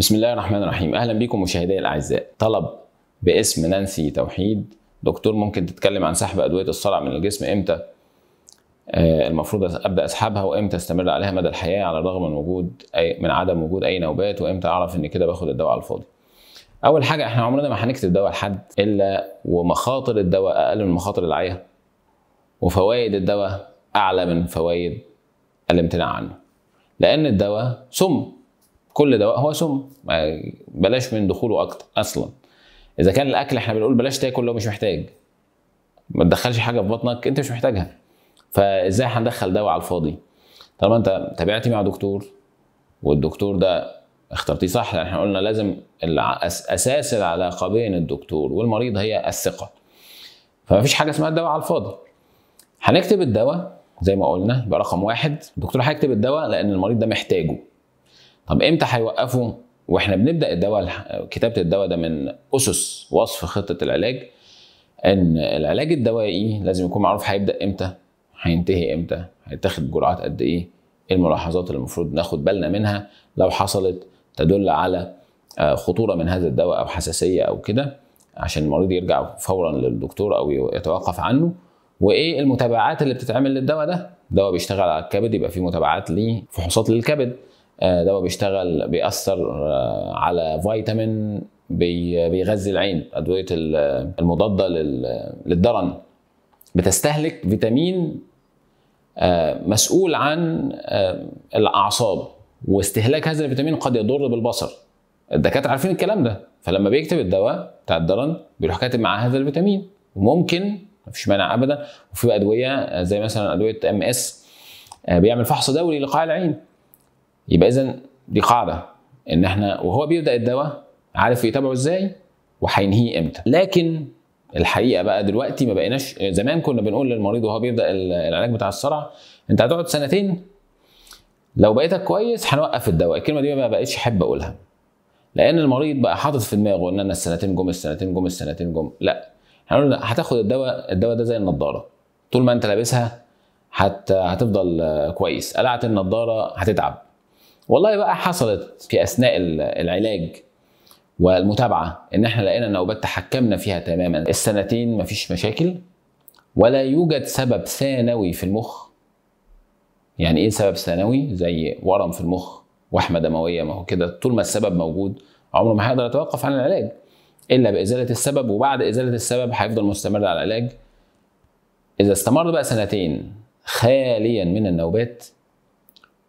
بسم الله الرحمن الرحيم اهلا بكم مشاهدي الاعزاء طلب باسم نانسي توحيد دكتور ممكن تتكلم عن سحب ادويه الصرع من الجسم امتى آه، المفروض ابدا اسحبها وامتى استمر عليها مدى الحياه على الرغم من وجود اي من عدم وجود اي نوبات وامتى اعرف ان كده باخد الدواء على الفاضي اول حاجه احنا عمرنا ما هنكتب دواء لحد الا ومخاطر الدواء اقل من مخاطر العيه وفوائد الدواء اعلى من فوائد الامتناع عنه لان الدواء سم كل دواء هو سم بلاش من دخوله اكتر اصلا اذا كان الاكل احنا بنقول بلاش تاكل لو مش محتاج ما تدخلش حاجه في بطنك انت مش محتاجها فازاي هندخل دواء على الفاضي طالما انت تابعتي مع دكتور والدكتور ده اخترتيه صح لان يعني احنا قلنا لازم اساس العلاقه بين الدكتور والمريض هي الثقه فما فيش حاجه اسمها الدواء على الفاضي هنكتب الدواء زي ما قلنا يبقى رقم واحد الدكتور هيكتب الدواء لان المريض ده محتاجه طب امتى هيوقفوا واحنا بنبدا الدواء كتابه الدواء ده من اسس وصف خطه العلاج ان العلاج الدوائي لازم يكون معروف هيبدا امتى هينتهي امتى هيتاخد جرعات قد ايه, إيه الملاحظات اللي المفروض ناخد بالنا منها لو حصلت تدل على آه، خطوره من هذا الدواء او حساسيه او كده عشان المريض يرجع فورا للدكتور او يتوقف عنه وايه المتابعات اللي بتتعمل للدواء ده دواء بيشتغل على الكبد يبقى في متابعات ليه فحوصات للكبد آه، دواء بيشتغل بيأثر آه، على فيتامين بيغذي العين أدوية المضادة للدرن بتستهلك فيتامين آه، مسؤول عن الأعصاب واستهلاك هذا الفيتامين قد يضر بالبصر الدكاترة عارفين الكلام ده فلما بيكتب الدواء بتاع الدرن بيروح كاتب معاه هذا الفيتامين وممكن مفيش مانع ابدا وفي ادويه زي مثلا ادويه ام اس بيعمل فحص دوري لقاع العين يبقى اذا دي قاعده ان احنا وهو بيبدا الدواء عارف يتابعه ازاي وهينهيه امتى لكن الحقيقه بقى دلوقتي ما بقيناش زمان كنا بنقول للمريض وهو بيبدا العلاج بتاع الصرع انت هتقعد سنتين لو بقيتك كويس هنوقف الدواء الكلمه دي ما بقتش احب اقولها لان المريض بقى حاطط في دماغه ان انا السنتين جم السنتين جم السنتين جم لا هنقول لا هتاخد الدواء الدواء ده زي النضاره طول ما انت لابسها هت... هتفضل كويس قلعت النضاره هتتعب والله بقى حصلت في اثناء العلاج والمتابعه ان احنا لقينا نوبات تحكمنا فيها تماما السنتين مفيش مشاكل ولا يوجد سبب ثانوي في المخ يعني ايه سبب ثانوي زي ورم في المخ وحمه دمويه ما هو كده طول ما السبب موجود عمره ما هيقدر يتوقف عن العلاج الا بازاله السبب وبعد ازاله السبب هيفضل مستمر على العلاج اذا استمر بقى سنتين خاليا من النوبات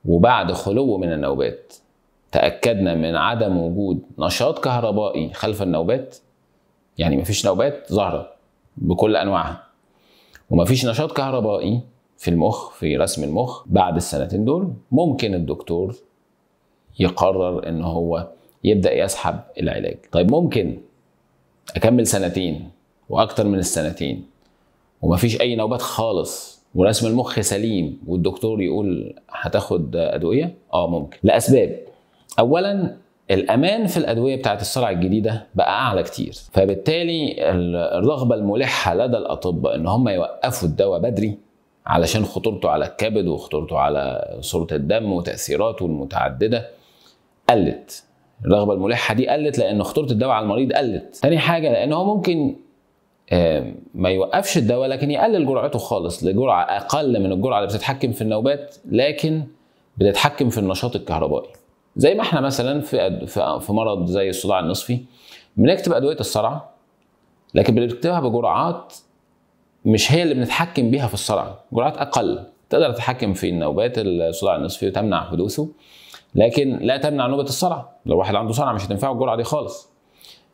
وبعد خلوه من النوبات تأكدنا من عدم وجود نشاط كهربائي خلف النوبات يعني مفيش نوبات ظاهرة بكل أنواعها ومفيش نشاط كهربائي في المخ في رسم المخ بعد السنتين دول ممكن الدكتور يقرر ان هو يبدا يسحب العلاج طيب ممكن اكمل سنتين واكتر من السنتين ومفيش اي نوبات خالص ورسم المخ سليم والدكتور يقول هتاخد ادويه اه ممكن لاسباب اولا الامان في الادويه بتاعت الصرع الجديده بقى اعلى كتير فبالتالي الرغبه الملحه لدى الاطباء ان هم يوقفوا الدواء بدري علشان خطورته على الكبد وخطورته على صوره الدم وتاثيراته المتعدده قلت الرغبه الملحه دي قلت لان خطوره الدواء على المريض قلت تاني حاجه لان هو ممكن ما يوقفش الدواء لكن يقلل جرعته خالص لجرعه اقل من الجرعه اللي بتتحكم في النوبات لكن بتتحكم في النشاط الكهربائي زي ما احنا مثلا في في مرض زي الصداع النصفي بنكتب ادويه الصرع لكن بنكتبها بجرعات مش هي اللي بنتحكم بيها في الصرع جرعات اقل تقدر تتحكم في النوبات الصداع النصفي وتمنع حدوثه لكن لا تمنع نوبه الصرع لو واحد عنده صرع مش هتنفعه الجرعه دي خالص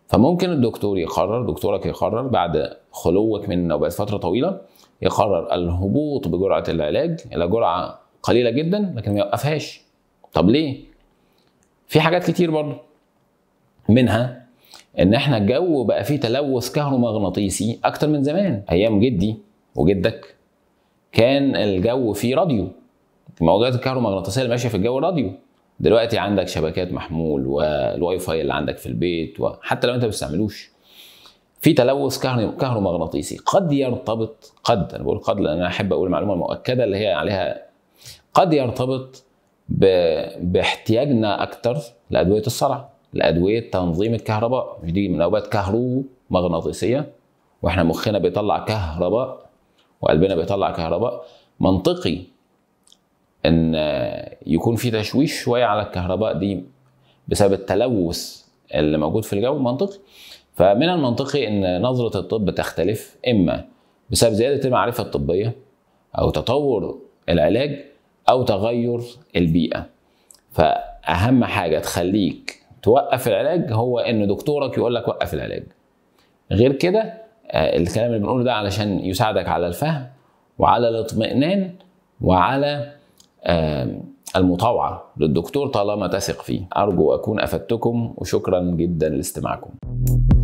فممكن الدكتور يقرر دكتورك يقرر بعد خلوك من النوبات فتره طويله يقرر الهبوط بجرعه العلاج الى جرعه قليله جدا لكن ما يوقفهاش طب ليه في حاجات كتير برضه منها ان احنا الجو بقى فيه تلوث كهرومغناطيسي اكتر من زمان ايام جدي وجدك كان الجو فيه راديو الموجات الكهرومغناطيسيه اللي ماشيه في الجو راديو دلوقتي عندك شبكات محمول والواي فاي اللي عندك في البيت وحتى لو انت ما بتستعملوش في تلوث كهرومغناطيسي قد يرتبط قد انا بقول قد لان انا احب اقول المعلومه المؤكده اللي هي عليها قد يرتبط ب... باحتياجنا اكتر لادويه الصرع لادويه تنظيم الكهرباء مش دي نوبات كهرومغناطيسيه واحنا مخنا بيطلع كهرباء وقلبنا بيطلع كهرباء منطقي ان يكون في تشويش شويه على الكهرباء دي بسبب التلوث اللي موجود في الجو منطقي فمن المنطقي ان نظره الطب تختلف اما بسبب زياده المعرفه الطبيه او تطور العلاج او تغير البيئه فاهم حاجه تخليك توقف العلاج هو ان دكتورك يقول لك وقف العلاج غير كده آه، الكلام اللي بنقوله ده علشان يساعدك على الفهم وعلى الاطمئنان وعلى المطاوعة للدكتور طالما تثق فيه أرجو أكون أفدتكم وشكرا جدا لاستماعكم